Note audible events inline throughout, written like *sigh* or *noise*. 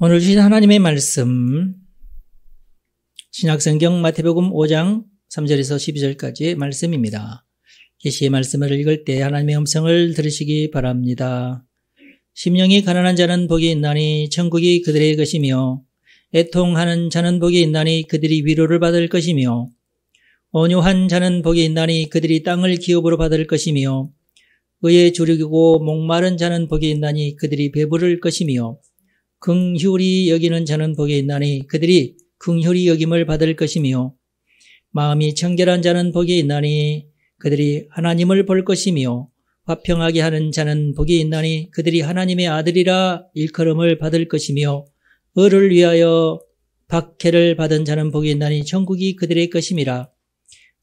오늘 주신 하나님의 말씀 신약성경 마태복음 5장 3절에서 12절까지의 말씀입니다. 계시의 말씀을 읽을 때 하나님의 음성을 들으시기 바랍니다. 심령이 가난한 자는 복이 있나니 천국이 그들의 것이며 애통하는 자는 복이 있나니 그들이 위로를 받을 것이며 온유한 자는 복이 있나니 그들이 땅을 기업으로 받을 것이며 의에 주력이고 목마른 자는 복이 있나니 그들이 배부를 것이며 긍휼히 여기는 자는 복이 있나니 그들이 긍휼히 여김을 받을 것이며 마음이 청결한 자는 복이 있나니 그들이 하나님을 볼 것이며 화평하게 하는 자는 복이 있나니 그들이 하나님의 아들이라 일컬음을 받을 것이며 을을 위하여 박해를 받은 자는 복이 있나니 천국이 그들의 것임이라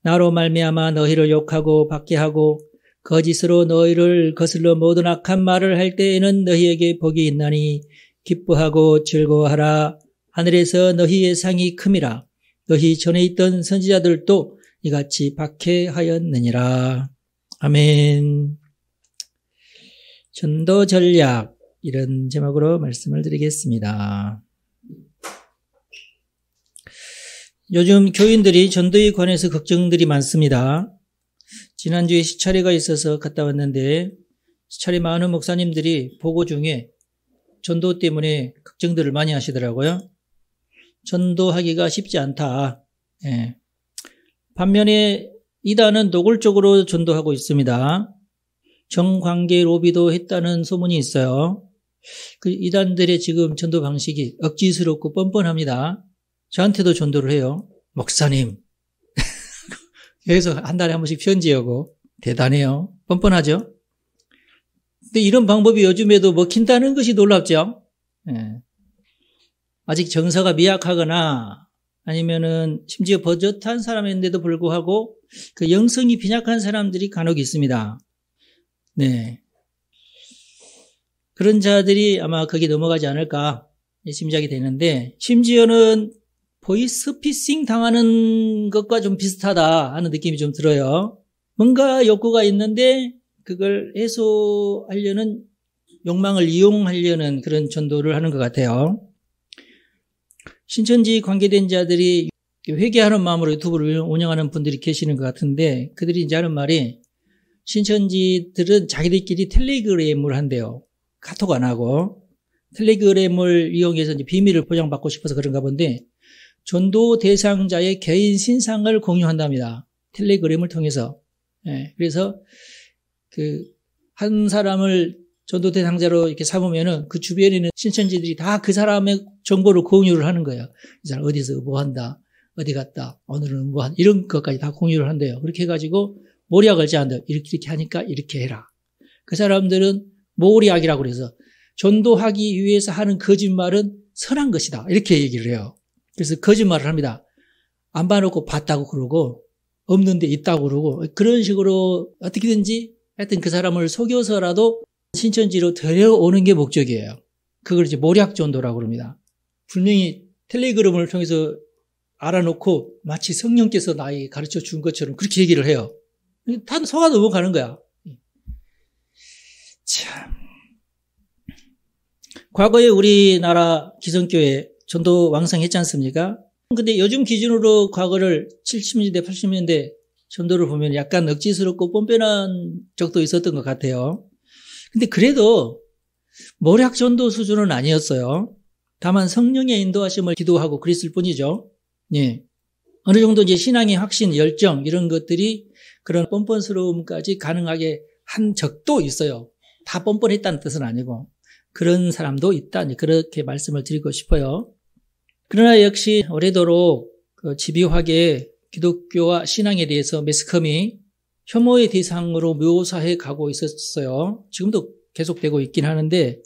나로 말미암아 너희를 욕하고 박해하고 거짓으로 너희를 거슬러 모든 악한 말을 할 때에는 너희에게 복이 있나니 기뻐하고 즐거워하라. 하늘에서 너희의 상이 큼이라. 너희 전에 있던 선지자들도 이같이 박해하였느니라. 아멘. 전도 전략 이런 제목으로 말씀을 드리겠습니다. 요즘 교인들이 전도에 관해서 걱정들이 많습니다. 지난주에 시찰회가 있어서 갔다 왔는데 시찰회 많은 목사님들이 보고 중에 전도 때문에 걱정들을 많이 하시더라고요. 전도하기가 쉽지 않다. 예. 반면에 이단은 노골적으로 전도하고 있습니다. 정관계 로비도 했다는 소문이 있어요. 그 이단들의 지금 전도 방식이 억지스럽고 뻔뻔합니다. 저한테도 전도를 해요. 목사님. *laughs* 계속 한 달에 한 번씩 편지하고 대단해요. 뻔뻔하죠? 근데 이런 방법이 요즘에도 먹힌다는 뭐 것이 놀랍죠? 예. 아직 정서가 미약하거나 아니면은 심지어 버젓한 사람인데도 불구하고 그 영성이 빈약한 사람들이 간혹 있습니다. 네. 그런 자들이 아마 거기 넘어가지 않을까 짐작이 되는데 심지어는 보이스피싱 당하는 것과 좀 비슷하다 하는 느낌이 좀 들어요. 뭔가 욕구가 있는데 그걸 해소하려는 욕망을 이용하려는 그런 전도를 하는 것 같아요. 신천지 관계된 자들이 회개하는 마음으로 유튜브를 운영하는 분들이 계시는 것 같은데 그들이 이제 하는 말이 신천지들은 자기들끼리 텔레그램을 한대요. 카톡 안 하고 텔레그램을 이용해서 이제 비밀을 보장받고 싶어서 그런가 본데 전도 대상자의 개인 신상을 공유한답니다. 텔레그램을 통해서. 예, 그래서 그한 사람을 전도 대상자로 이렇게 삼으면은 그 주변에 있는 신천지들이 다 그 사람의 정보를 공유를 하는 거예요. 이 사람 어디서 뭐한다, 어디 갔다, 오늘은 뭐한 이런 것까지 다 공유를 한대요. 그렇게 해가지고 모략 걸지 않다. 이렇게 이렇게 하니까 이렇게 해라. 그 사람들은 모략이라고 리 그래서 전도하기 위해서 하는 거짓말은 선한 것이다. 이렇게 얘기를 해요. 그래서 거짓말을 합니다. 안 봐놓고 봤다고 그러고 없는데 있다고 그러고 그런 식으로 어떻게든지 하여튼 그 사람을 속여서라도 신천지로 데려오는 게 목적이에요. 그걸 이제 모략전도라고 그럽니다. 분명히 텔레그램을 통해서 알아놓고 마치 성령께서 나에게 가르쳐 준 것처럼 그렇게 얘기를 해요. 단소가 넘어가는 거야. 참. 과거에 우리나라 기성교회 전도 왕성했지 않습니까? 근데 요즘 기준으로 과거를 70년대, 80년대 전도를 보면 약간 억지스럽고 뻔뻔한 적도 있었던 것 같아요. 근데 그래도 모략 전도 수준은 아니었어요. 다만 성령의 인도하심을 기도하고 그랬을 뿐이죠. 예. 어느 정도 이제 신앙의 확신, 열정 이런 것들이 그런 뻔뻔스러움까지 가능하게 한 적도 있어요. 다 뻔뻔했다는 뜻은 아니고 그런 사람도 있다. 그렇게 말씀을 드리고 싶어요. 그러나 역시 오래도록 그 집요하게 기독교와 신앙에 대해서 매스컴이 혐오의 대상으로 묘사해 가고 있었어요. 지금도 계속되고 있긴 하는데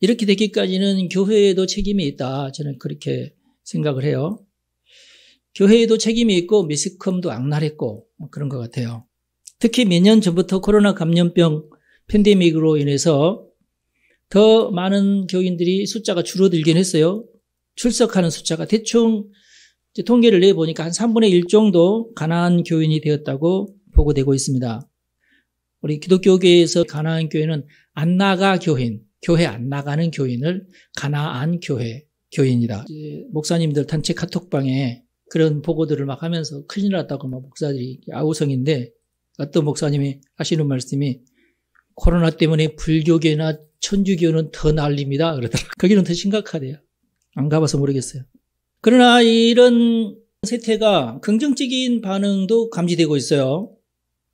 이렇게 되기까지는 교회에도 책임이 있다. 저는 그렇게 생각을 해요. 교회에도 책임이 있고 매스컴도 악랄했고 뭐 그런 것 같아요. 특히 몇 년 전부터 코로나 감염병 팬데믹으로 인해서 더 많은 교인들이 숫자가 줄어들긴 했어요. 출석하는 숫자가 대충 통계를 내보니까 한 3분의 1 정도 가난한 교인이 되었다고 보고되고 있습니다. 우리 기독교계에서 가난한 교회는 안 나가 교인, 교회 안 나가는 교인을 가나안 교회, 교인이다. 목사님들 단체 카톡방에 그런 보고들을 막 하면서 큰일 났다고 막 목사들이 아우성인데 어떤 목사님이 하시는 말씀이 코로나 때문에 불교계나 천주교는 더 난립니다. 그러더라고요. 거기는 더 심각하대요. 안 가봐서 모르겠어요. 그러나 이런 세태가 긍정적인 반응도 감지되고 있어요.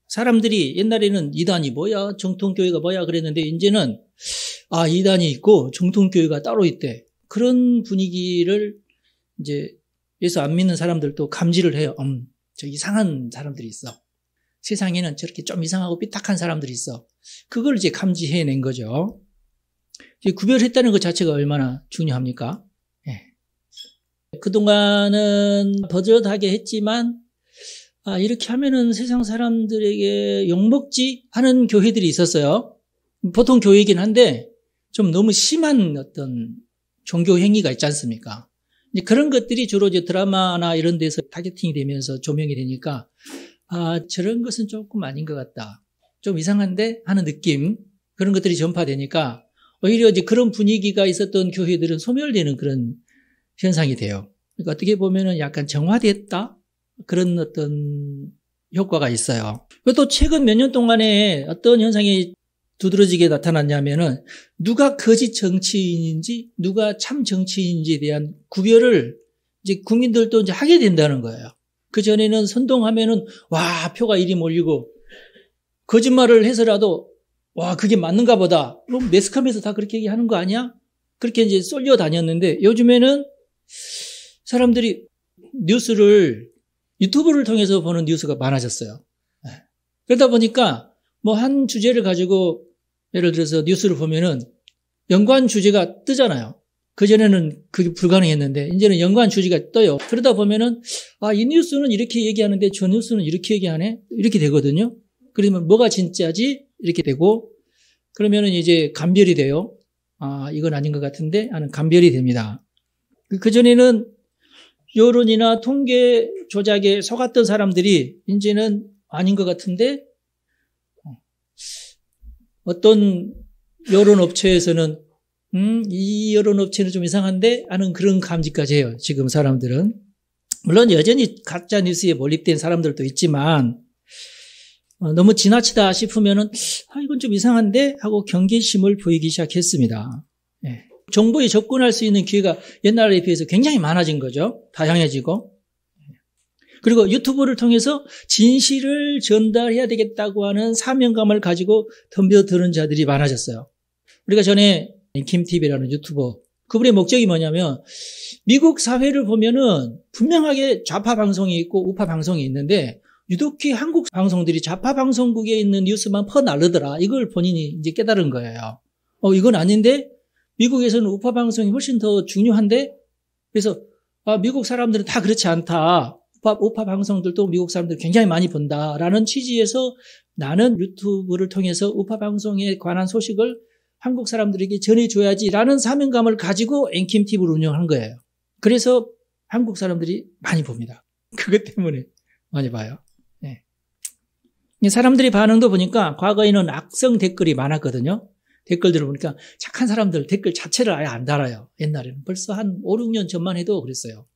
사람들이 옛날에는 이단이 뭐야, 정통교회가 뭐야 그랬는데 이제는 아 이단이 있고 정통교회가 따로 있대 그런 분위기를 이제 예수 안 믿는 사람들도 감지를 해요. 음, 저 이상한 사람들이 있어. 세상에는 저렇게 좀 이상하고 삐딱한 사람들이 있어. 그걸 이제 감지해낸 거죠. 구별했다는 것 자체가 얼마나 중요합니까? 그동안은 버젓하게 했지만 아, 이렇게 하면은 세상 사람들에게 욕먹지 하는 교회들이 있었어요. 보통 교회이긴 한데 좀 너무 심한 어떤 종교 행위가 있지 않습니까? 그런 것들이 주로 이제 드라마나 이런 데서 타겟팅이 되면서 조명이 되니까 아, 저런 것은 조금 아닌 것 같다. 좀 이상한데 하는 느낌 그런 것들이 전파되니까 오히려 이제 그런 분위기가 있었던 교회들은 소멸되는 그런 현상이 돼요. 그러니까 어떻게 보면은 약간 정화됐다? 그런 어떤 효과가 있어요. 그리고 또 최근 몇 년 동안에 어떤 현상이 두드러지게 나타났냐면은 누가 거짓 정치인인지 누가 참 정치인인지에 대한 구별을 이제 국민들도 이제 하게 된다는 거예요. 그 전에는 선동하면은 와 표가 이리 몰리고 거짓말을 해서라도 와 그게 맞는가 보다. 그럼 매스컴에서 다 그렇게 얘기하는 거 아니야? 그렇게 이제 쏠려 다녔는데 요즘에는 사람들이 뉴스를 유튜브를 통해서 보는 뉴스가 많아졌어요. 예. 그러다 보니까 뭐 한 주제를 가지고 예를 들어서 뉴스를 보면은 연관 주제가 뜨잖아요. 그전에는 그게 불가능했는데 이제는 연관 주제가 떠요. 그러다 보면은 아, 이 뉴스는 이렇게 얘기하는데 저 뉴스는 이렇게 얘기하네. 이렇게 되거든요. 그러면 뭐가 진짜지? 이렇게 되고 그러면은 이제 감별이 돼요. 아, 이건 아닌 것 같은데 하는 감별이 됩니다. 그, 그전에는 여론이나 통계 조작에 속았던 사람들이 이제는 아닌 것 같은데 어, 어떤 여론업체에서는 음, 이 여론업체는 좀 이상한데 하는 그런 감지까지 해요. 지금 사람들은. 물론 여전히 가짜 뉴스에 몰입된 사람들도 있지만 어, 너무 지나치다 싶으면은 아 이건 좀 이상한데 하고 경계심을 보이기 시작했습니다. 정보에 접근할 수 있는 기회가 옛날에 비해서 굉장히 많아진 거죠. 다양해지고. 그리고 유튜브를 통해서 진실을 전달해야 되겠다고 하는 사명감을 가지고 덤벼드는 자들이 많아졌어요. 우리가 전에 김TV라는 유튜버, 그분의 목적이 뭐냐면 미국 사회를 보면은 분명하게 좌파 방송이 있고 우파 방송이 있는데 유독히 한국 방송들이 좌파 방송국에 있는 뉴스만 퍼나르더라. 이걸 본인이 이제 깨달은 거예요. 어, 이건 아닌데 미국에서는 우파 방송이 훨씬 더 중요한데 그래서 아, 미국 사람들은 다 그렇지 않다. 우파, 우파 방송들도 미국 사람들 굉장히 많이 본다라는 취지에서 나는 유튜브를 통해서 우파 방송에 관한 소식을 한국 사람들에게 전해줘야지라는 사명감을 가지고 앵킴 팁을 운영한 거예요. 그래서 한국 사람들이 많이 봅니다. *laughs* 그것 때문에 많이 봐요. 네. 예. 사람들이 반응도 보니까 과거에는 악성 댓글이 많았거든요. 댓글들을 보니까 착한 사람들 댓글 자체를 아예 안 달아요. 옛날에는 벌써 한 5, 6년 전만 해도 그랬어요.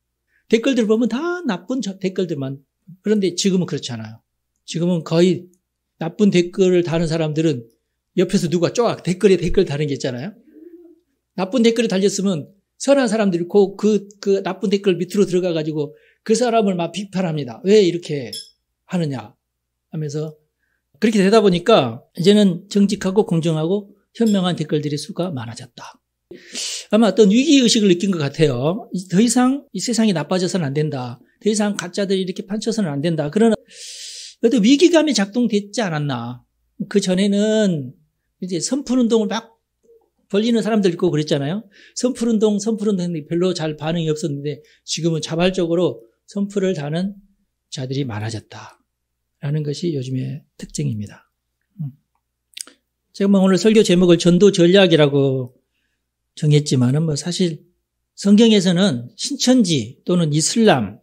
댓글들 보면 다 나쁜 댓글들만 그런데 지금은 그렇지 않아요. 지금은 거의 나쁜 댓글을 다는 사람들은 옆에서 누가 쪼악 댓글에 댓글 다는 게 있잖아요. 나쁜 댓글을 달렸으면 선한 사람들이 그, 그, 나쁜 댓글 밑으로 들어가가지고 그 사람을 막 비판합니다. 왜 이렇게 하느냐 하면서 그렇게 되다 보니까 이제는 정직하고 공정하고 현명한 댓글들이 수가 많아졌다. 아마 어떤 위기의식을 느낀 것 같아요. 더 이상 이 세상이 나빠져서는 안 된다. 더 이상 가짜들이 이렇게 판쳐서는 안 된다. 그런 러 어떤 위기감이 작동됐지 않았나. 그 전에는 이제 선풀운동을 막 벌리는 사람들 있고 그랬잖아요. 선풀운동, 선풀운동 별로 잘 반응이 없었는데 지금은 자발적으로 선풀을 다는 자들이 많아졌다. 라는 것이 요즘의 특징입니다. 제가 뭐 오늘 설교 제목을 전도 전략이라고 정했지만은 뭐 사실 성경에서는 신천지 또는 이슬람,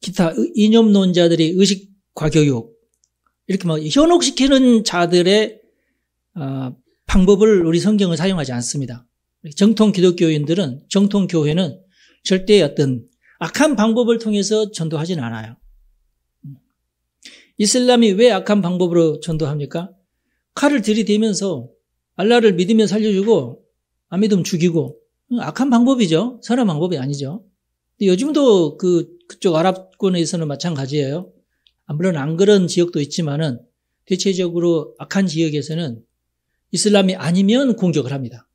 기타 이념론자들이 의식과 교육 이렇게 뭐 현혹시키는 자들의 어, 방법을 우리 성경을 사용하지 않습니다. 정통 기독교인들은 정통 교회는 절대 어떤 악한 방법을 통해서 전도하진 않아요. 음. 이슬람이 왜 악한 방법으로 전도합니까? 칼을 들이대면서 알라를 믿으면 살려주고 안 믿으면 죽이고 악한 방법이죠. 선한 방법이 아니죠. 근데 요즘도 그 그쪽 아랍권에서는 마찬가지예요. 물론 안 그런 지역도 있지만은 대체적으로 악한 지역에서는 이슬람이 아니면 공격을 합니다.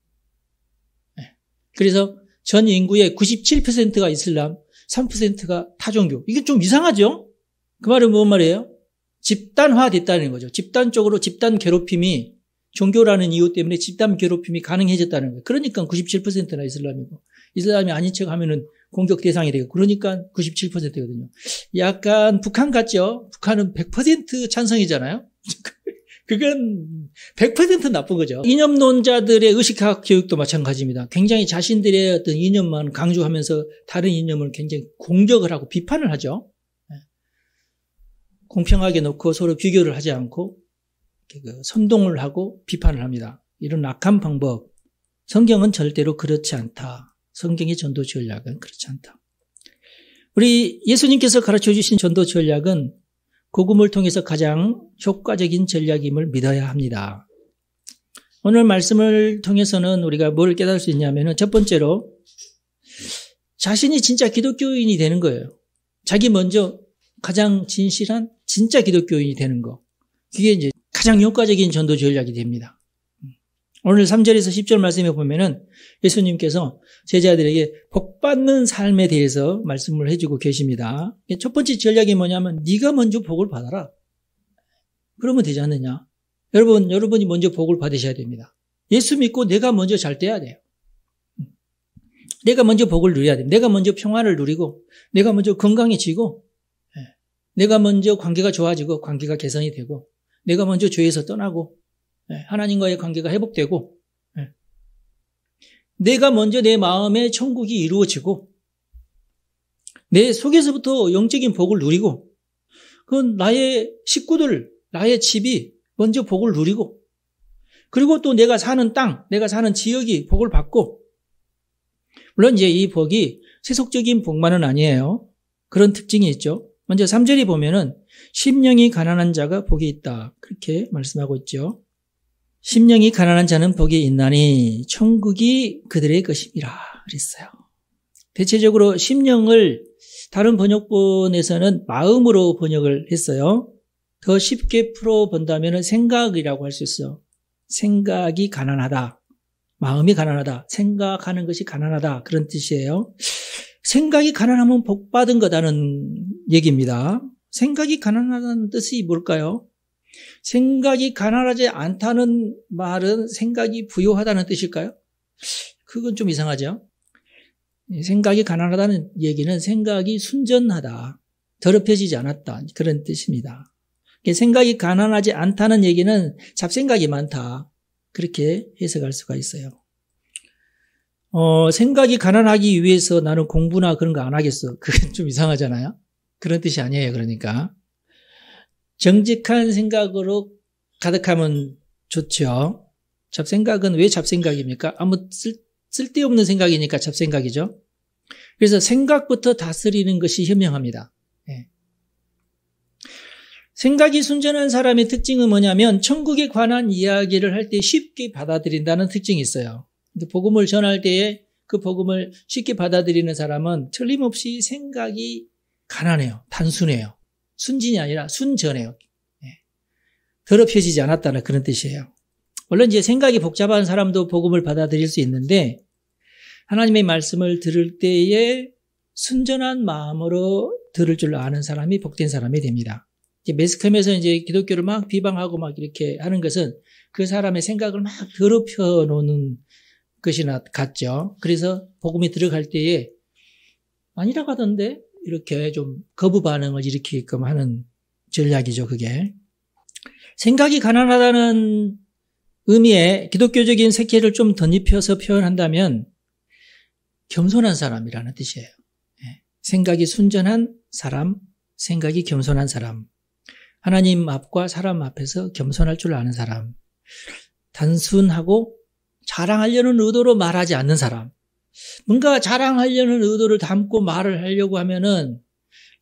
예. 그래서 전 인구의 97%가 이슬람, 3%가 타종교. 이게 좀 이상하죠? 그 말은 뭔 말이에요? 집단화됐다는 거죠. 집단적으로 집단 괴롭힘이 종교라는 이유 때문에 집단 괴롭힘이 가능해졌다는 거예요. 그러니까 97%나 이슬람이고 이슬람이 아닌 척 하면은 공격 대상이 되고 그러니까 97%거든요. 약간 북한 같죠? 북한은 100% 찬성이잖아요. *laughs* 그건 100% 나쁜 거죠. 이념론자들의 의식학 교육도 마찬가지입니다. 굉장히 자신들의 어떤 이념만 강조하면서 다른 이념을 굉장히 공격을 하고 비판을 하죠. 공평하게 놓고 서로 비교를 하지 않고 그 선동을 하고 비판을 합니다. 이런 악한 방법. 성경은 절대로 그렇지 않다. 성경의 전도 전략은 그렇지 않다. 우리 예수님께서 가르쳐 주신 전도 전략은 고금을 통해서 가장 효과적인 전략임을 믿어야 합니다. 오늘 말씀을 통해서는 우리가 뭘 깨달을 수있냐면첫 번째로 자신이 진짜 기독교인이 되는 거예요. 자기 먼저 가장 진실한 진짜 기독교인이 되는 거. 그게 이제 가장 효과적인 전도 전략이 됩니다. 오늘 3절에서 10절 말씀해 보면은 예수님께서 제자들에게 복받는 삶에 대해서 말씀을 해주고 계십니다. 첫 번째 전략이 뭐냐면 네가 먼저 복을 받아라. 그러면 되지 않느냐? 여러분, 여러분이 먼저 복을 받으셔야 됩니다. 예수 믿고 내가 먼저 잘 돼야 돼요. 내가 먼저 복을 누려야 돼. 니 내가 먼저 평화를 누리고, 내가 먼저 건강해지고, 내가 먼저 관계가 좋아지고 관계가 개선이 되고 내가 먼저 죄에서 떠나고 예, 하나님과의 관계가 회복되고 예. 내가 먼저 내 마음의 천국이 이루어지고 내 속에서부터 영적인 복을 누리고 그건 나의 식구들, 나의 집이 먼저 복을 누리고 그리고 또 내가 사는 땅, 내가 사는 지역이 복을 받고 물론 이제 이 복이 세속적인 복만은 아니에요. 그런 특징이 있죠. 먼저 3절이 보면은 심령이 가난한 자가 복이 있다. 그렇게 말씀하고 있죠. 심령이 가난한 자는 복이 있나니 천국이 그들의 것이니다 그랬어요. 대체적으로 심령을 다른 번역본에서는 마음으로 번역을 했어요. 더 쉽게 풀어본다면 생각이라고 할 수있어 생각이 가난하다. 마음이 가난하다. 생각하는 것이 가난하다. 그런 뜻이에요. 생각이 가난하면 복받은 거다는 얘기입니다. 생각이 가난하다는 뜻이 뭘까요? 생각이 가난하지 않다는 말은 생각이 부유하다는 뜻일까요? 그건 좀 이상하죠? 생각이 가난하다는 얘기는 생각이 순전하다, 더럽혀지지 않았다, 그런 뜻입니다. 생각이 가난하지 않다는 얘기는 잡생각이 많다, 그렇게 해석할 수가 있어요. 어, 생각이 가난하기 위해서 나는 공부나 그런 거 안 하겠어. 그건 *laughs* 좀 이상하잖아요. 그런 뜻이 아니에요. 그러니까 정직한 생각으로 가득하면 좋죠. 잡생각은 왜 잡생각입니까? 아무 쓸, 쓸데없는 생각이니까 잡생각이죠. 그래서 생각부터 다스리는 것이 현명합니다. 네. 생각이 순전한 사람의 특징은 뭐냐면 천국에 관한 이야기를 할 때 쉽게 받아들인다는 특징이 있어요. 복음을 전할 때에 그 복음을 쉽게 받아들이는 사람은 틀림없이 생각이 가난해요. 단순해요. 순진이 아니라 순전해요. 네. 더럽혀지지 않았다는 그런 뜻이에요. 물론 이제 생각이 복잡한 사람도 복음을 받아들일 수 있는데 하나님의 말씀을 들을 때에 순전한 마음으로 들을 줄 아는 사람이 복된 사람이 됩니다. 이제 매스컴에서 이제 기독교를 막 비방하고 막 이렇게 하는 것은 그 사람의 생각을 막 더럽혀 놓는 것이나 같죠. 그래서 복음이 들어갈 때에 아니라고 하던데 이렇게 좀 거부 반응을 일으키게끔 하는 전략이죠, 그게. 생각이 가난하다는 의미의 기독교적인 색채를 좀 덧입혀서 표현한다면 겸손한 사람이라는 뜻이에요. 예. 생각이 순전한 사람, 생각이 겸손한 사람. 하나님 앞과 사람 앞에서 겸손할 줄 아는 사람. 단순하고 자랑하려는 의도로 말하지 않는 사람. 뭔가 자랑하려는 의도를 담고 말을 하려고 하면은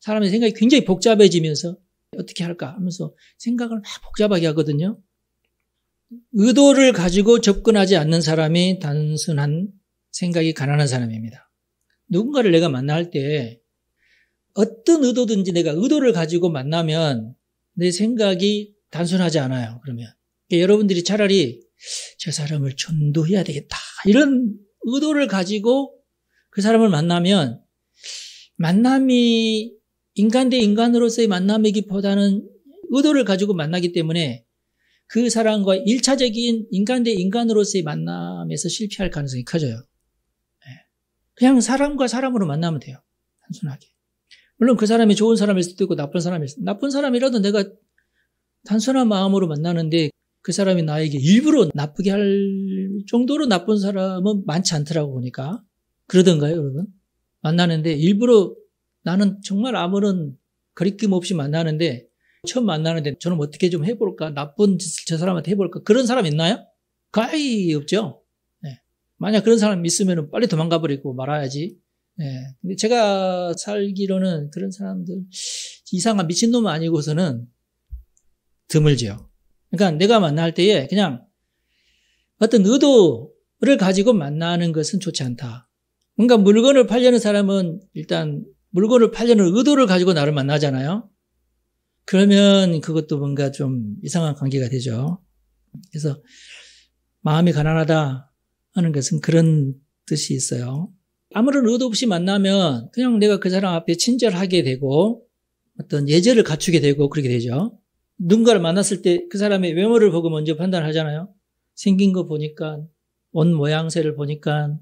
사람의 생각이 굉장히 복잡해지면서 어떻게 할까 하면서 생각을 막 복잡하게 하거든요. 의도를 가지고 접근하지 않는 사람이 단순한 생각이 가난한 사람입니다. 누군가를 내가 만날 때 어떤 의도든지 내가 의도를 가지고 만나면 내 생각이 단순하지 않아요. 그러면 그러니까 여러분들이 차라리 저 사람을 전도해야 되겠다. 이런 의도를 가지고 그 사람을 만나면 만남이 인간 대 인간으로서의 만남이기보다는 의도를 가지고 만나기 때문에 그 사람과 1차적인 인간 대 인간으로서의 만남에서 실패할 가능성이 커져요. 예. 그냥 사람과 사람으로 만나면 돼요. 단순하게. 물론 그 사람이 좋은 사람일 수도 있고 나쁜 사람일 수도 있고 나쁜 사람이라도 내가 단순한 마음으로 만나는데 그 사람이 나에게 일부러 나쁘게 할 정도로 나쁜 사람은 많지 않더라고 보니까. 그러던가요, 여러분? 만나는데 일부러 나는 정말 아무런 거리낌 없이 만나는데 처음 만나는데 저는 어떻게 좀 해볼까? 나쁜 짓을 저 사람한테 해볼까? 그런 사람 있나요? 가히 없죠. 네. 만약 그런 사람 있으면 빨리 도망가 버리고 말아야지. 네. 근데 제가 살기로는 그런 사람들 이상한 미친놈 아니고서는 드물죠. 그러니까 내가 만날 때에 그냥 어떤 의도를 가지고 만나는 것은 좋지 않다. 뭔가 물건을 팔려는 사람은 일단 물건을 팔려는 의도를 가지고 나를 만나잖아요. 그러면 그것도 뭔가 좀 이상한 관계가 되죠. 그래서 마음이 가난하다 하는 것은 그런 뜻이 있어요. 아무런 의도 없이 만나면 그냥 내가 그 사람 앞에 친절하게 되고 어떤 예절을 갖추게 되고 그렇게 되죠. 누군가를 만났을 때 그 사람의 외모를 보고 먼저 판단하잖아요. 생긴 거 보니까, 옷 모양새를 보니까,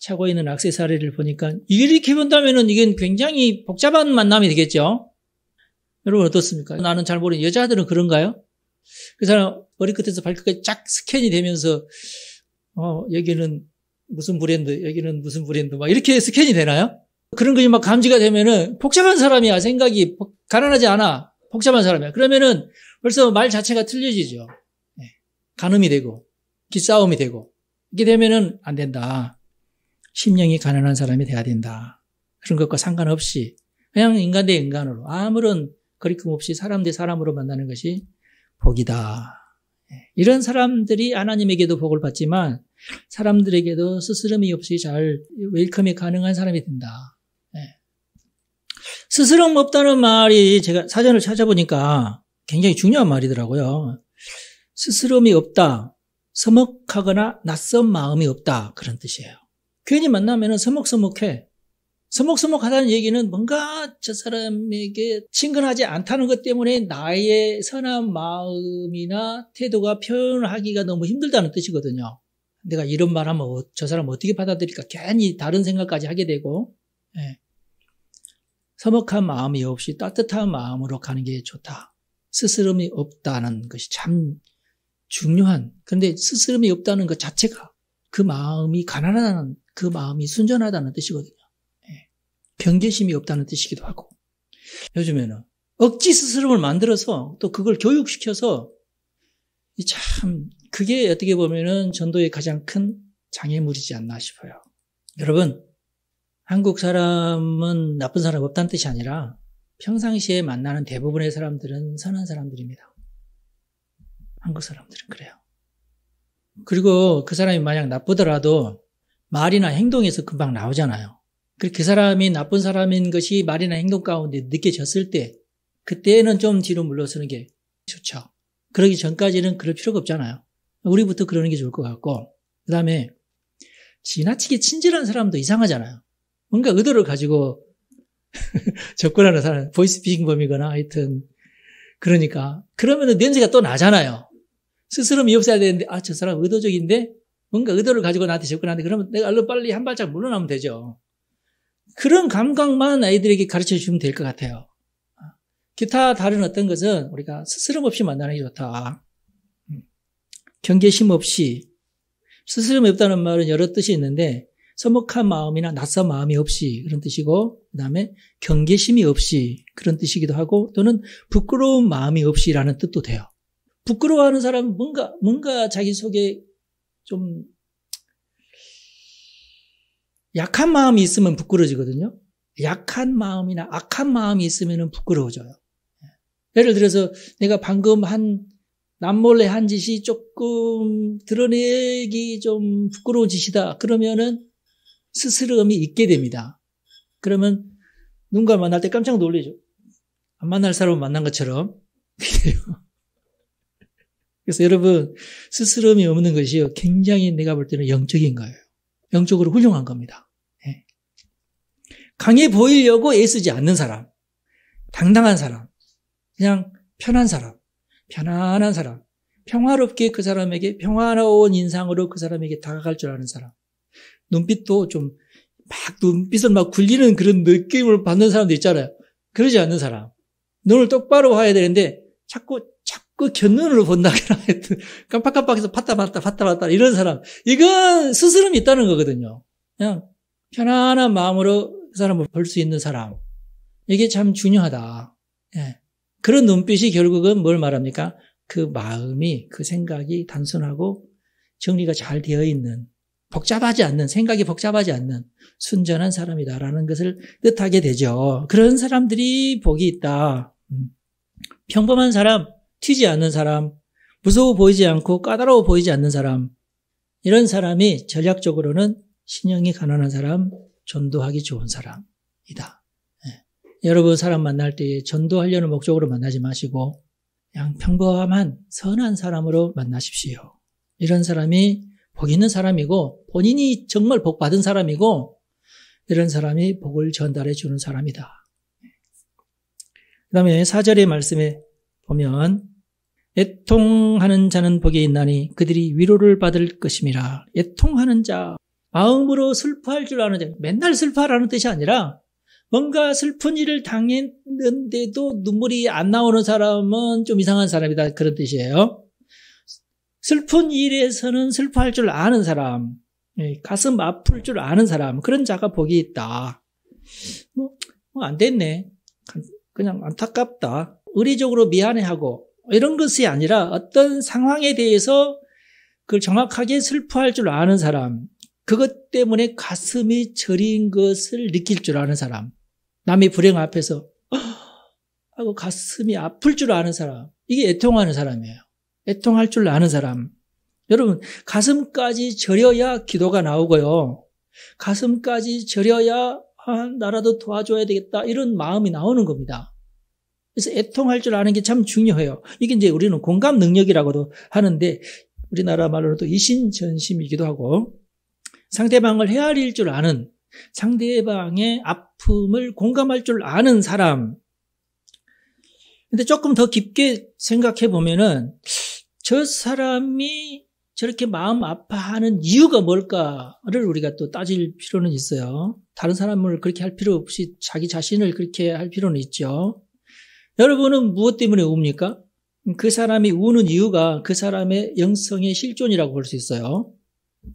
차고 있는 악세사리를 보니까, 이렇게 본다면 이건 굉장히 복잡한 만남이 되겠죠? 여러분 어떻습니까? 나는 잘 모르는 여자들은 그런가요? 그 사람 머리 끝에서 발끝까지 쫙 스캔이 되면서, 어, 여기는 무슨 브랜드, 여기는 무슨 브랜드, 막 이렇게 스캔이 되나요? 그런 것이 막 감지가 되면은 복잡한 사람이야. 생각이 가난하지 않아. 복잡한 사람이야. 그러면은 벌써 말 자체가 틀려지죠. 네. 간음이 되고, 기싸움이 되고. 이게 렇 되면은 안 된다. 심령이 가난한 사람이 돼야 된다. 그런 것과 상관없이 그냥 인간 대 인간으로 아무런 거리낌 없이 사람 대 사람으로 만나는 것이 복이다. 예. 이런 사람들이 하나님에게도 복을 받지만 사람들에게도 스스럼이 없이 잘 웰컴이 가능한 사람이 된다. 스스럼 없다는 말이 제가 사전을 찾아보니까 굉장히 중요한 말이더라고요. 스스럼이 없다. 서먹하거나 낯선 마음이 없다. 그런 뜻이에요. 괜히 만나면 서먹서먹해. 서먹서먹하다는 얘기는 뭔가 저 사람에게 친근하지 않다는 것 때문에 나의 선한 마음이나 태도가 표현하기가 너무 힘들다는 뜻이거든요. 내가 이런 말 하면 어, 저 사람 어떻게 받아들일까? 괜히 다른 생각까지 하게 되고, 예. 서먹한 마음이 없이 따뜻한 마음으로 가는 게 좋다. 스스럼이 없다는 것이 참 중요한. 그런데 스스럼이 없다는 것 자체가 그 마음이 가난하다는 그 마음이 순전하다는 뜻이거든요. 예. 경계심이 없다는 뜻이기도 하고. 요즘에는 억지 스스럼을 만들어서 또 그걸 교육시켜서 참 그게 어떻게 보면은 전도의 가장 큰 장애물이지 않나 싶어요. 여러분 한국 사람은 나쁜 사람 없다는 뜻이 아니라 평상시에 만나는 대부분의 사람들은 선한 사람들입니다. 한국 사람들은 그래요. 그리고 그 사람이 만약 나쁘더라도 말이나 행동에서 금방 나오잖아요. 그 사람이 나쁜 사람인 것이 말이나 행동 가운데 느껴졌을 때 그때는 좀 뒤로 물러서는 게 좋죠. 그러기 전까지는 그럴 필요가 없잖아요. 우리부터 그러는 게 좋을 것 같고 그 다음에 지나치게 친절한 사람도 이상하잖아요. 뭔가 의도를 가지고 *laughs* 접근하는 사람, 보이스피싱범이거나 하여튼, 그러니까. 그러면 냄새가 또 나잖아요. 스스로 미흡사야 되는데, 아, 저 사람 의도적인데? 뭔가 의도를 가지고 나한테 접근하는데, 그러면 내가 얼른 빨리 한 발짝 물러나면 되죠. 그런 감각만 아이들에게 가르쳐 주면 될 것 같아요. 기타 다른 어떤 것은 우리가 스스럼 없이 만나는 게 좋다. 경계심 없이. 스스럼 이 없다는 말은 여러 뜻이 있는데, 서먹한 마음이나 낯선 마음이 없이 그런 뜻이고 그다음에 경계심이 없이 그런 뜻이기도 하고 또는 부끄러운 마음이 없이라는 뜻도 돼요. 부끄러워하는 사람은 뭔가 뭔가 자기 속에 좀 약한 마음이 있으면 부끄러지거든요. 약한 마음이나 악한 마음이 있으면 부끄러워져요. 예를 들어서 내가 방금 한 남몰래 한 짓이 조금 드러내기 좀 부끄러운 짓이다. 그러면은 스스럼이 있게 됩니다. 그러면 누군가 만날 때 깜짝 놀라죠안 만날 사람을 만난 것처럼. *laughs* 그래서 여러분, 스스럼이 없는 것이 굉장히 내가 볼 때는 영적인 거예요. 영적으로 훌륭한 겁니다. 네. 강해 보이려고 애쓰지 않는 사람. 당당한 사람. 그냥 편한 사람. 편안한 사람. 평화롭게 그 사람에게 평화로운 인상으로 그 사람에게 다가갈 줄 아는 사람. 눈빛도 좀 막 눈빛을 막 굴리는 그런 느낌을 받는 사람도 있잖아요. 그러지 않는 사람. 눈을 똑바로 봐야 되는데 자꾸 자꾸 견눈으로 본다거나 *laughs* 하여튼 깜빡깜빡해서 봤다 봤다 봤다 봤다 이런 사람. 이건 스스럼이 있다는 거거든요. 그냥 편안한 마음으로 그 사람을 볼 수 있는 사람. 이게 참 중요하다. 예. 그런 눈빛이 결국은 뭘 말합니까? 그 마음이, 그 생각이 단순하고 정리가 잘 되어 있는 복잡하지 않는, 생각이 복잡하지 않는 순전한 사람이다라는 것을 뜻하게 되죠. 그런 사람들이 복이 있다. 음. 평범한 사람, 튀지 않는 사람, 무서워 보이지 않고 까다로워 보이지 않는 사람, 이런 사람이 전략적으로는 신형이 가난한 사람, 전도하기 좋은 사람이다. 예. 여러분 사람 만날 때 전도하려는 목적으로 만나지 마시고 그냥 평범한 선한 사람으로 만나십시오. 이런 사람이 복 있는 사람이고 본인이 정말 복 받은 사람이고 이런 사람이 복을 전달해 주는 사람이다. 그 다음에 사절의 말씀에 보면 애통하는 자는 복이 있나니 그들이 위로를 받을 것임이라. 애통하는 자, 마음으로 슬퍼할 줄 아는 자, 맨날 슬퍼하라는 뜻이 아니라 뭔가 슬픈 일을 당했는데도 눈물이 안 나오는 사람은 좀 이상한 사람이다. 그런 뜻이에요. 슬픈 일에서는 슬퍼할 줄 아는 사람, 예, 가슴 아플 줄 아는 사람, 그런 자가 복이 있다. 뭐, 뭐안 됐네. 그냥 안타깝다. 의리적으로 미안해하고, 이런 것이 아니라 어떤 상황에 대해서 그걸 정확하게 슬퍼할 줄 아는 사람, 그것 때문에 가슴이 저린 것을 느낄 줄 아는 사람, 남의 불행 앞에서 *gasps* 하고 가슴이 아플 줄 아는 사람, 이게 애통하는 사람이에요. 애통할 줄 아는 사람. 여러분, 가슴까지 절여야 기도가 나오고요. 가슴까지 절여야 아, 나라도 도와줘야 되겠다 이런 마음이 나오는 겁니다. 그래서 애통할 줄 아는 게 참 중요해요. 이게 이제 우리는 공감 능력이라고도 하는데 우리나라 말로도 이신전심이기도 하고 상대방을 헤아릴 줄 아는 상대방의 아픔을 공감할 줄 아는 사람. 근데 조금 더 깊게 생각해 보면은 저 사람이 저렇게 마음 아파하는 이유가 뭘까를 우리가 또 따질 필요는 있어요. 다른 사람을 그렇게 할 필요 없이 자기 자신을 그렇게 할 필요는 있죠. 여러분은 무엇 때문에 우 웁니까? 그 사람이 우는 이유가 그 사람의 영성의 실존이라고 볼 수 있어요.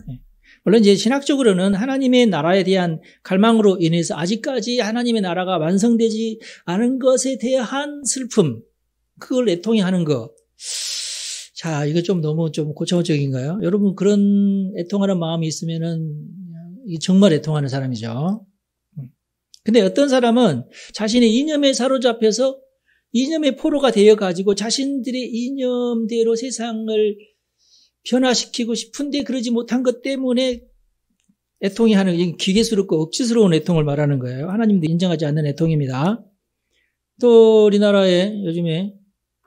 네. 물론 이제 신학적으로는 하나님의 나라에 대한 갈망으로 인해서 아직까지 하나님의 나라가 완성되지 않은 것에 대한 슬픔, 그걸 애통해 하는 것, 자, 이거 좀 너무 좀 고차원적인가요? 여러분 그런 애통하는 마음이 있으면은 정말 애통하는 사람이죠. 음. 근데 어떤 사람은 자신의 이념에 사로잡혀서 이념의 포로가 되어 가지고 자신들의 이념대로 세상을 변화시키고 싶은데 그러지 못한 것 때문에 애통이 하는 기계스럽고 억지스러운 애통을 말하는 거예요. 하나님도 인정하지 않는 애통입니다. 또 우리나라에 요즘에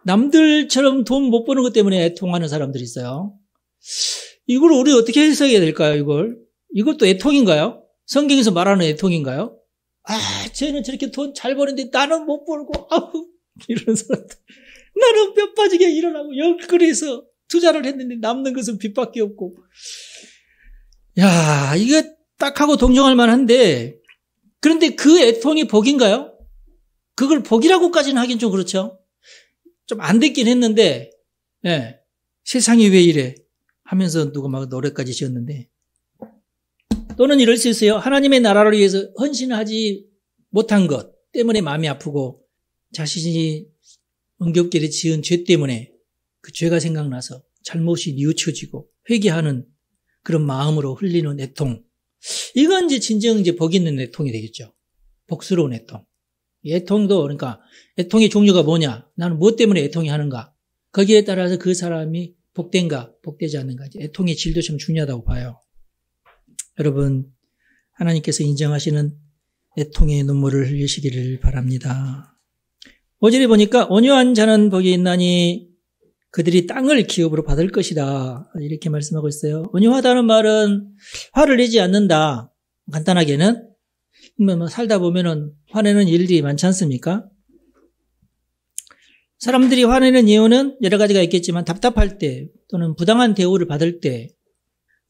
남들처럼 돈 못 버는 것 때문에 애통하는 사람들이 있어요. 이걸 우리 어떻게 해석해야 될까요, 이걸? 이것도 애통인가요? 성경에서 말하는 애통인가요? 아, 쟤는 저렇게 돈 잘 버는데 나는 못 벌고, 아우, *laughs* 이런 사람들. 나는 뼈 빠지게 일어나고, 역그래서 투자를 했는데 남는 것은 빚밖에 없고. 야, 이게 딱하고 동정할 만한데, 그런데 그 애통이 복인가요? 그걸 복이라고까지는 하긴 좀 그렇죠. 좀안 됐긴 했는데, 예, 세상이 왜 이래? 하면서 누가 막 노래까지 지었는데. 또는 이럴 수 있어요. 하나님의 나라를 위해서 헌신하지 못한 것 때문에 마음이 아프고 자신이 은겹길에 지은 죄 때문에 그 죄가 생각나서 잘못이 뉘우쳐지고 회개하는 그런 마음으로 흘리는 애통. 이건 이제 진정 이제 복 있는 애통이 되겠죠. 복스러운 애통. 애통도 그러니까 애통의 종류가 뭐냐? 나는 무엇 때문에 애통이 하는가? 거기에 따라서 그 사람이 복된가, 복되지 않는가. 애통의 질도 참 중요하다고 봐요. 여러분, 하나님께서 인정하시는 애통의 눈물을 흘리시기를 바랍니다. 오절에 보니까 온유한 자는 복이 있나니 그들이 땅을 기업으로 받을 것이다. 이렇게 말씀하고 있어요. 온유하다는 말은 화를 내지 않는다. 간단하게는 뭐, 뭐 살다 보면은 화내는 일들이 많지 않습니까? 사람들이 화내는 이유는 여러 가지가 있겠지만 답답할 때 또는 부당한 대우를 받을 때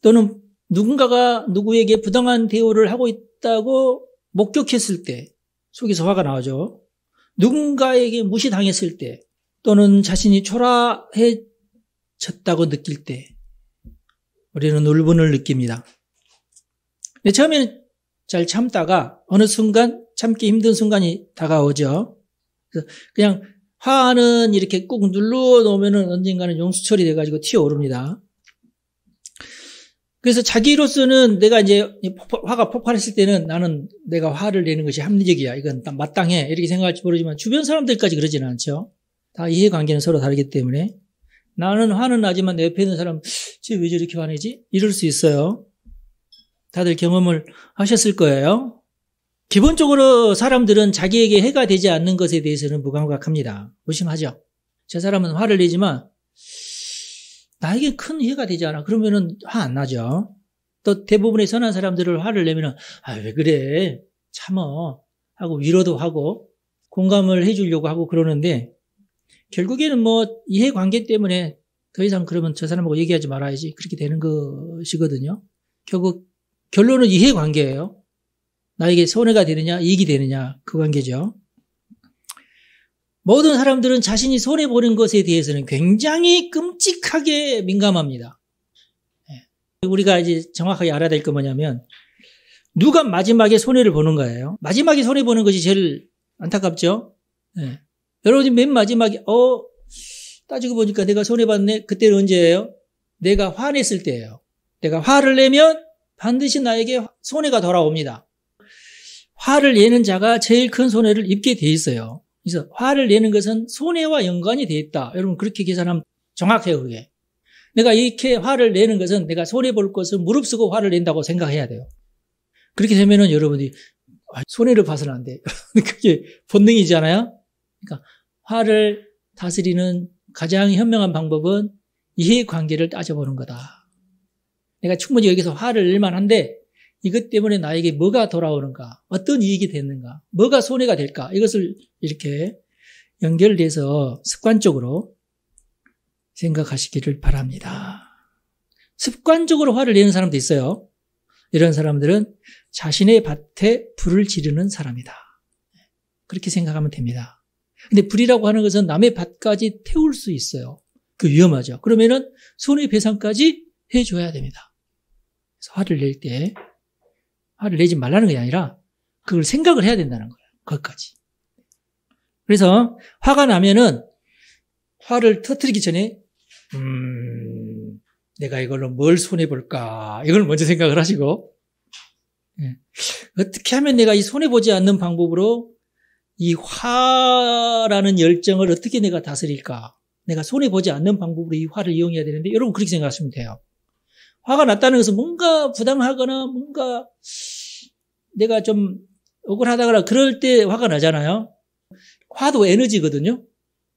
또는 누군가가 누구에게 부당한 대우를 하고 있다고 목격했을 때 속에서 화가 나죠. 오 누군가에게 무시당했을 때 또는 자신이 초라해졌다고 느낄 때 우리는 울분을 느낍니다. 처음에는 잘 참다가 어느 순간 참기 힘든 순간이 다가오죠. 그냥 화는 이렇게 꾹 눌러 놓으면 언젠가는 용수철이 돼가지고 튀어오릅니다. 그래서 자기로서는 내가 이제 화가 폭발했을 때는 나는 내가 화를 내는 것이 합리적이야. 이건 마땅해. 이렇게 생각할지 모르지만 주변 사람들까지 그러지는 않죠. 다 이해관계는 서로 다르기 때문에 나는 화는 나지만 내 옆에 있는 사람 쟤왜 저렇게 화내지? 이럴 수 있어요. 다들 경험을 하셨을 거예요. 기본적으로 사람들은 자기에게 해가 되지 않는 것에 대해서는 무감각합니다. 무심하죠. 저 사람은 화를 내지만 나에게 큰 해가 되지 않아. 그러면은 화 안 나죠. 또 대부분의 선한 사람들을 화를 내면은 아왜 그래 참어 하고 위로도 하고 공감을 해주려고 하고 그러는데 결국에는 뭐 이해관계 때문에 더 이상 그러면 저 사람하고 얘기하지 말아야지 그렇게 되는 것이거든요. 결국 결론은 이해관계예요. 나에게 손해가 되느냐, 이익이 되느냐, 그 관계죠. 모든 사람들은 자신이 손해보는 것에 대해서는 굉장히 끔찍하게 민감합니다. 예. 우리가 이제 정확하게 알아야 될 게 뭐냐면, 누가 마지막에 손해를 보는 거예요? 마지막에 손해보는 것이 제일 안타깝죠? 네. 여러분이 맨 마지막에, 어, 따지고 보니까 내가 손해봤네? 그때는 언제예요? 내가 화냈을 때예요. 내가 화를 내면 반드시 나에게 손해가 돌아옵니다. 화를 내는 자가 제일 큰 손해를 입게 돼 있어요. 그래서 화를 내는 것은 손해와 연관이 돼 있다. 여러분 그렇게 계산하면 정확해요, 그게. 내가 이렇게 화를 내는 것은 내가 손해 볼 것을 무릅쓰고 화를 낸다고 생각해야 돼요. 그렇게 되면은 여러분이 아, 손해를 봐서는 안 돼. *laughs* 그게 본능이잖아요. 그러니까 화를 다스리는 가장 현명한 방법은 이해 관계를 따져보는 거다. 내가 충분히 여기서 화를 낼 만한데 이것 때문에 나에게 뭐가 돌아오는가? 어떤 이익이 되는가? 뭐가 손해가 될까? 이것을 이렇게 연결돼서 습관적으로 생각하시기를 바랍니다. 습관적으로 화를 내는 사람도 있어요. 이런 사람들은 자신의 밭에 불을 지르는 사람이다. 그렇게 생각하면 됩니다. 근데 불이라고 하는 것은 남의 밭까지 태울 수 있어요. 그 위험하죠. 그러면은 손해배상까지 해줘야 됩니다. 화를 낼 때 화를 내지 말라는 게 아니라 그걸 생각을 해야 된다는 거예요. 거기까지. 그래서 화가 나면은 화를 터뜨리기 전에 음, 내가 이걸로 뭘 손해 볼까 이걸 먼저 생각을 하시고 예. 어떻게 하면 내가 이 손해 보지 않는 방법으로 이 화라는 열정을 어떻게 내가 다스릴까 내가 손해 보지 않는 방법으로 이 화를 이용해야 되는데 여러분 그렇게 생각하시면 돼요. 화가 났다는 것은 뭔가 부당하거나 뭔가 내가 좀 억울하다거나 그럴 때 화가 나잖아요. 화도 에너지거든요.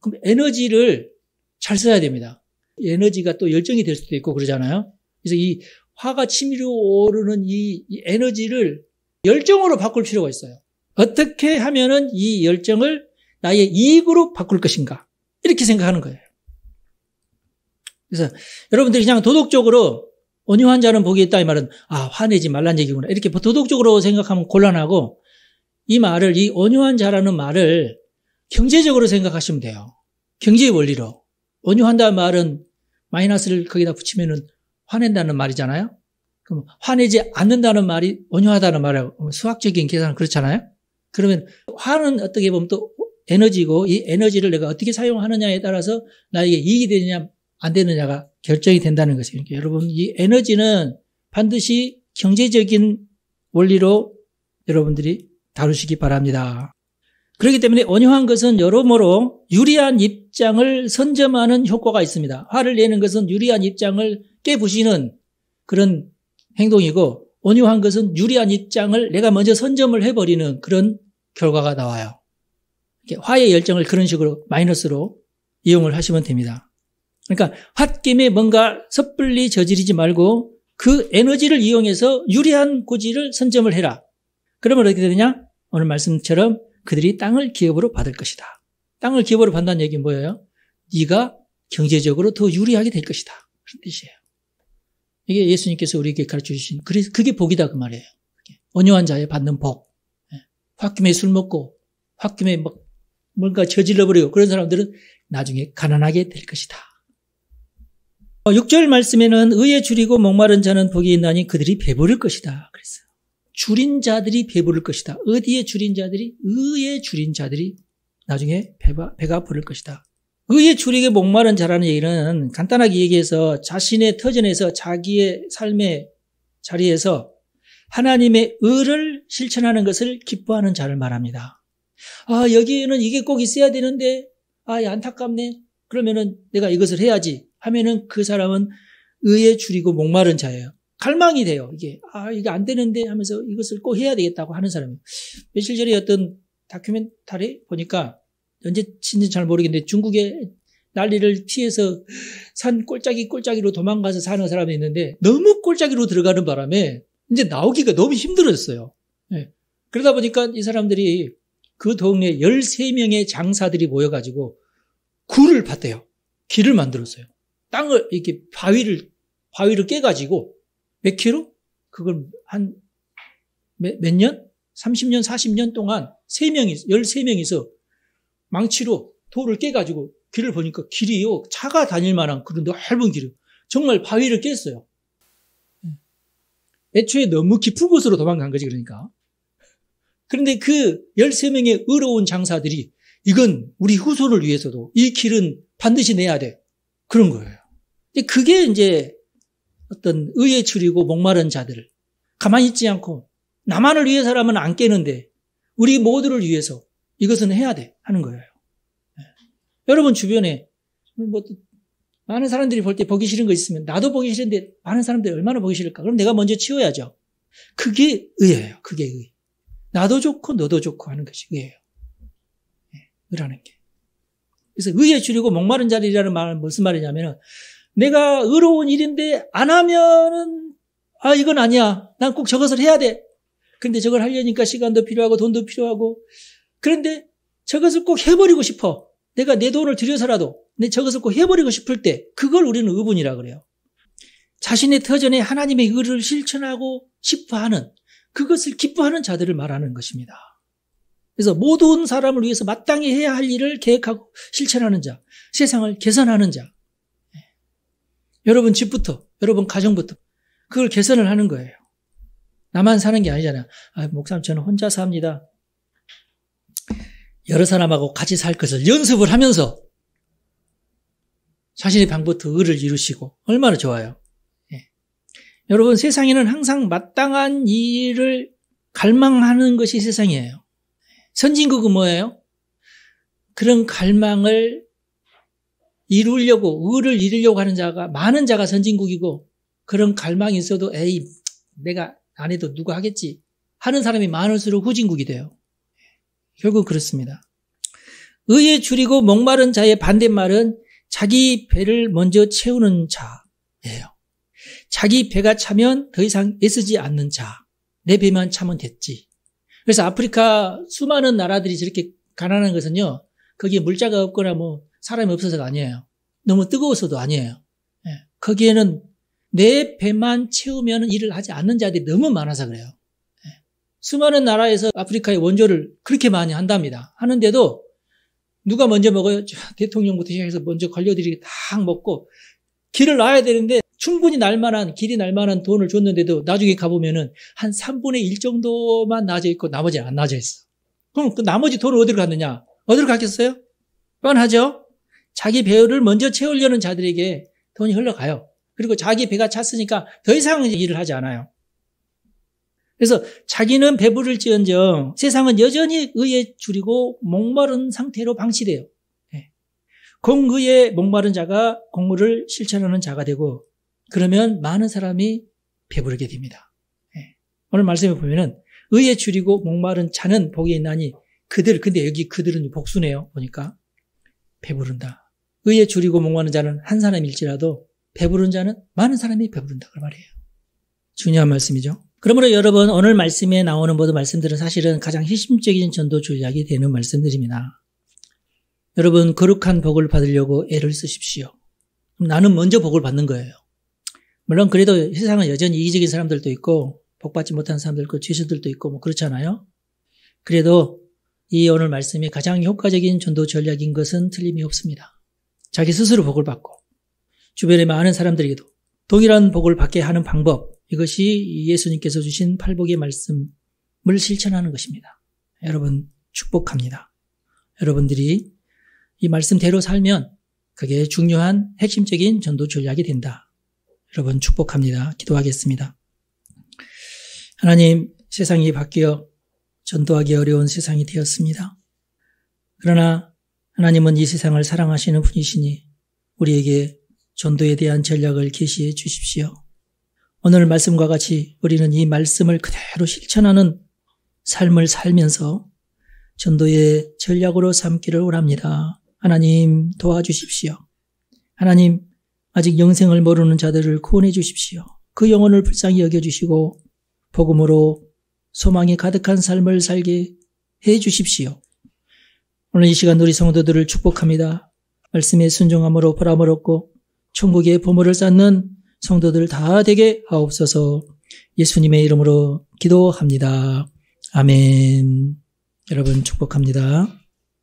그럼 에너지를 잘 써야 됩니다. 에너지가 또 열정이 될 수도 있고 그러잖아요. 그래서 이 화가 치밀어 오르는 이, 에너지를 열정으로 바꿀 필요가 있어요. 어떻게 하면은 이 열정을 나의 이익으로 바꿀 것인가. 이렇게 생각하는 거예요. 그래서 여러분들이 그냥 도덕적으로 온유한 자는 복이 있다 이 말은 아 화내지 말란 얘기구나 이렇게 도덕적으로 생각하면 곤란하고 이 말을 이 온유한 자라는 말을 경제적으로 생각하시면 돼요. 경제의 원리로 온유한다는 말은 마이너스를 거기다 붙이면은 화낸다는 말이잖아요. 그럼 화내지 않는다는 말이 온유하다는 말이에요. 수학적인 계산은 그렇잖아요. 그러면 화는 어떻게 보면 또 에너지고 이 에너지를 내가 어떻게 사용하느냐에 따라서 나에게 이익이 되느냐 안 되느냐가 결정이 된다는 것입니다 그러니까 여러분 이 에너지는 반드시 경제적인 원리로 여러분들이 다루시기 바랍니다. 그렇기 때문에 온유한 것은 여러모로 유리한 입장을 선점하는 효과가 있습니다. 화를 내는 것은 유리한 입장을 깨부시는 그런 행동이고 온유한 것은 유리한 입장을 내가 먼저 선점을 해버리는 그런 결과가 나와요. 화의 열정을 그런 식으로 마이너스로 이용을 하시면 됩니다. 그러니까 홧김에 뭔가 섣불리 저지르지 말고 그 에너지를 이용해서 유리한 고지를 선점을 해라. 그러면 어떻게 되느냐? 오늘 말씀처럼 그들이 땅을 기업으로 받을 것이다. 땅을 기업으로 받는다는 얘기는 뭐예요? 네가 경제적으로 더 유리하게 될 것이다. 그런 뜻이에요. 이게 예수님께서 우리에게 가르쳐 주신 그래서 그게 복이다 그 말이에요. 온유한 자의 받는 복. 예. 홧김에 술 먹고 홧김에 막 뭔가 저질러 버리고 그런 사람들은 나중에 가난하게 될 것이다. 6절 어, 말씀에는 의에 줄이고 목마른 자는 복이 있나니 그들이 배부를 것이다. 그랬어요. 줄인 자들이 배부를 것이다. 어디에 줄인 자들이? 의에 줄인 자들이 나중에 배가, 배가 부를 것이다. 의에 줄이게 목마른 자라는 얘기는 간단하게 얘기해서 자신의 터전에서 자기의 삶의 자리에서 하나님의 의를 실천하는 것을 기뻐하는 자를 말합니다. 아, 여기에는 이게 꼭 있어야 되는데, 아, 안타깝네. 그러면은 내가 이것을 해야지 하면은 그 사람은 의에 줄이고 목마른 자예요. 갈망이 돼요. 이게 아 이게 안 되는데 하면서 이것을 꼭 해야 되겠다고 하는 사람이에요. 며칠 전에 어떤 다큐멘터리 보니까 언제 친지 잘 모르겠는데 중국의 난리를 피해서 산 꼴짝이 꼴짝이로 도망가서 사는 사람이 있는데 너무 꼴짝이로 들어가는 바람에 이제 나오기가 너무 힘들어어요 네. 예. 그러다 보니까 이 사람들이 그 동네 13명의 장사들이 모여가지고 굴을 팠대요. 길을 만들었어요. 땅을 이렇게 바위를 바위를 깨가지고 몇 킬로? 그걸 한 몇 년? 30년, 40년 동안 3명이 13명이서 망치로 돌을 깨가지고 길을 보니까 길이요. 차가 다닐 만한 그런 넓은 길이요. 정말 바위를 깼어요. 예. 애초에 너무 깊은 곳으로 도망간 거지, 그러니까. 그런데 그 13명의 의로운 장사들이 이건 우리 후손을 위해서도 이 길은 반드시 내야 돼. 그런 거예요. 그게 이제 어떤 의에 추이고 목마른 자들. 가만히 있지 않고 나만을 위해서라면 안 깨는데 우리 모두를 위해서 이것은 해야 돼 하는 거예요. 네. 여러분 주변에 뭐 많은 사람들이 볼 때 보기 싫은 거 있으면 나도 보기 싫은데 많은 사람들이 얼마나 보기 싫을까? 그럼 내가 먼저 치워야죠. 그게 의예요. 그게 의. 나도 좋고 너도 좋고 하는 것이 의예요. 의라는 게. 그래서 의에 줄이고 목마른 자리라는 말은 무슨 말이냐면은 내가 의로운 일인데 안 하면은 아 이건 아니야. 난 꼭 저것을 해야 돼. 근데 저걸 하려니까 시간도 필요하고 돈도 필요하고 그런데 저것을 꼭 해버리고 싶어. 내가 내 돈을 들여서라도 내 저것을 꼭 해버리고 싶을 때 그걸 우리는 의분이라 그래요. 자신의 터전에 하나님의 의를 실천하고 싶어하는 그것을 기뻐하는 자들을 말하는 것입니다. 그래서 모든 사람을 위해서 마땅히 해야 할 일을 계획하고 실천하는 자, 세상을 개선하는 자. 예. 여러분 집부터, 여러분 가정부터 그걸 개선을 하는 거예요. 나만 사는 게 아니잖아요. 아, 목사님 저는 혼자 삽니다. 여러 사람하고 같이 살 것을 연습을 하면서 자신의 방부터 의를 이루시고 얼마나 좋아요. 예. 여러분 세상에는 항상 마땅한 일을 갈망하는 것이 세상이에요. 선진국은 뭐예요? 그런 갈망을 이루려고 의를 이루려고 하는 자가 많은 자가 선진국이고 그런 갈망이 있어도 에이 내가 안 해도 누가 하겠지 하는 사람이 많을수록 후진국이 돼요. 결국 그렇습니다. 의에 줄이고 목마른 자의 반대말은 자기 배를 먼저 채우는 자예요. 자기 배가 차면 더 이상 애쓰지 않는 자. 내 배만 차면 됐지. 그래서 아프리카 수많은 나라들이 저렇게 가난한 것은요, 거기에 물자가 없거나 뭐 사람이 없어서가 아니에요. 너무 뜨거워서도 아니에요. 예. 거기에는 내 배만 채우면 일을 하지 않는 자들이 너무 많아서 그래요. 예. 수많은 나라에서 아프리카의 원조를 그렇게 많이 한답니다. 하는데도 누가 먼저 먹어요? 대통령부터 시작해서 먼저 관료들이 다 먹고 길을 놔야 되는데 충분히 날만한 길이 날만한 돈을 줬는데도 나중에 가보면은 한 3분의 1 정도만 나져 있고 나머지는 안 나져 있어. 그럼 그 나머지 돈을 어디로 갔느냐? 어디로 갔겠어요? 뻔하죠. 자기 배를 먼저 채우려는 자들에게 돈이 흘러가요. 그리고 자기 배가 찼으니까 더 이상 일을 하지 않아요. 그래서 자기는 배부를지언정 세상은 여전히 의에 줄이고 목마른 상태로 방치돼요. 예. 공의에 목마른 자가 공물을 실천하는 자가 되고 그러면 많은 사람이 배부르게 됩니다. 예. 오늘 말씀에 보면은 의에 줄이고 목마른 자는 복이 있나니 그들 근데 여기 그들은 복수네요. 보니까 배부른다. 의에 줄이고 목마른 자는 한 사람일지라도 배부른 자는 많은 사람이 배부른다. 그 말이에요. 중요한 말씀이죠. 그러므로 여러분 오늘 말씀에 나오는 모든 말씀들은 사실은 가장 핵심적인 전도 전략이 되는 말씀들입니다. 여러분 거룩한 복을 받으려고 애를 쓰십시오. 나는 먼저 복을 받는 거예요. 물론 그래도 세상은 여전히 이기적인 사람들도 있고 복받지 못한 사람들도 그 죄수들도 있고 뭐 그렇잖아요. 그래도 이 오늘 말씀이 가장 효과적인 전도 전략인 것은 틀림이 없습니다. 자기 스스로 복을 받고 주변에 많은 사람들에게도 동일한 복을 받게 하는 방법 이것이 예수님께서 주신 팔복의 말씀을 실천하는 것입니다. 여러분 축복합니다. 여러분들이 이 말씀대로 살면 그게 중요한 핵심적인 전도 전략이 된다. 여러분 축복합니다. 기도하겠습니다. 하나님, 세상이 바뀌어 전도하기 어려운 세상이 되었습니다. 그러나 하나님은 이 세상을 사랑하시는 분이시니 우리에게 전도에 대한 전략을 제시해 주십시오. 오늘 말씀과 같이 우리는 이 말씀을 그대로 실천하는 삶을 살면서 전도의 전략으로 삼기를 원합니다. 하나님 도와주십시오. 하나님 아직 영생을 모르는 자들을 구원해 주십시오. 그 영혼을 불쌍히 여겨주시고 복음으로 소망이 가득한 삶을 살게 해 주십시오. 오늘 이 시간 우리 성도들을 축복합니다. 말씀에 순종함으로 보람을 얻고 천국의 보물을 쌓는 성도들 다 되게 하옵소서 예수님의 이름으로 기도합니다. 아멘. 여러분 축복합니다.